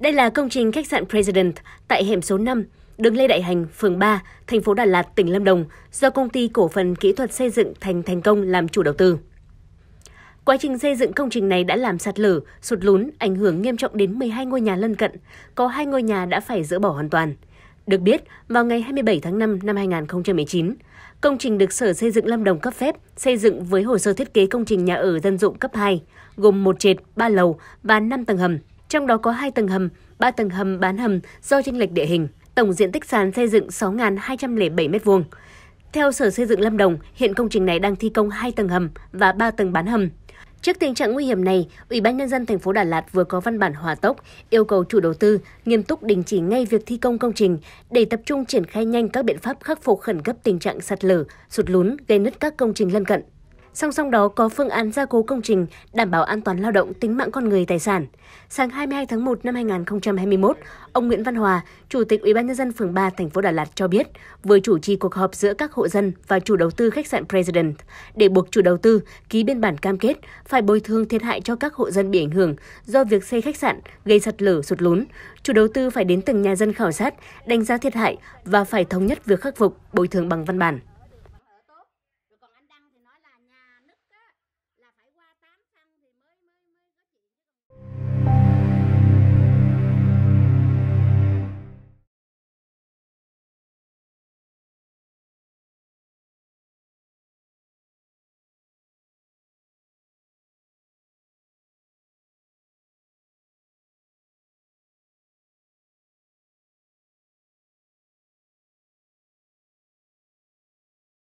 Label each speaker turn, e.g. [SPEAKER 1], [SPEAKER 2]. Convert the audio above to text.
[SPEAKER 1] Đây là công trình khách sạn President tại hẻm số 5, đường Lê Đại Hành, phường 3, thành phố Đà Lạt, tỉnh Lâm Đồng do công ty cổ phần kỹ thuật xây dựng Thành Thành Công làm chủ đầu tư. Quá trình xây dựng công trình này đã làm sạt lở, sụt lún, ảnh hưởng nghiêm trọng đến 12 ngôi nhà lân cận, có hai ngôi nhà đã phải dỡ bỏ hoàn toàn. Được biết, vào ngày 27 tháng 5 năm 2019, công trình được Sở Xây dựng Lâm Đồng cấp phép xây dựng với hồ sơ thiết kế công trình nhà ở dân dụng cấp 2, gồm một trệt, 3 lầu và 5 tầng hầm, trong đó có 2 tầng hầm, 3 tầng hầm bán hầm do chênh lệch địa hình. Tổng diện tích sàn xây dựng 6.207 m2. Theo Sở Xây dựng Lâm Đồng, hiện công trình này đang thi công 2 tầng hầm và 3 tầng bán hầm. Trước tình trạng nguy hiểm này, Ủy ban nhân dân thành phố Đà Lạt vừa có văn bản hòa tốc yêu cầu chủ đầu tư nghiêm túc đình chỉ ngay việc thi công công trình để tập trung triển khai nhanh các biện pháp khắc phục khẩn cấp tình trạng sạt lở, sụt lún gây nứt các công trình lân cận. Song song đó có phương án gia cố công trình, đảm bảo an toàn lao động, tính mạng con người, tài sản. Sáng 22 tháng 1 năm 2021, ông Nguyễn Văn Hòa, Chủ tịch Ủy ban nhân dân phường 3 thành phố Đà Lạt cho biết, vừa chủ trì cuộc họp giữa các hộ dân và chủ đầu tư khách sạn President để buộc chủ đầu tư ký biên bản cam kết phải bồi thường thiệt hại cho các hộ dân bị ảnh hưởng do việc xây khách sạn gây sạt lở sụt lún. Chủ đầu tư phải đến từng nhà dân khảo sát, đánh giá thiệt hại và phải thống nhất việc khắc phục, bồi thường bằng văn bản.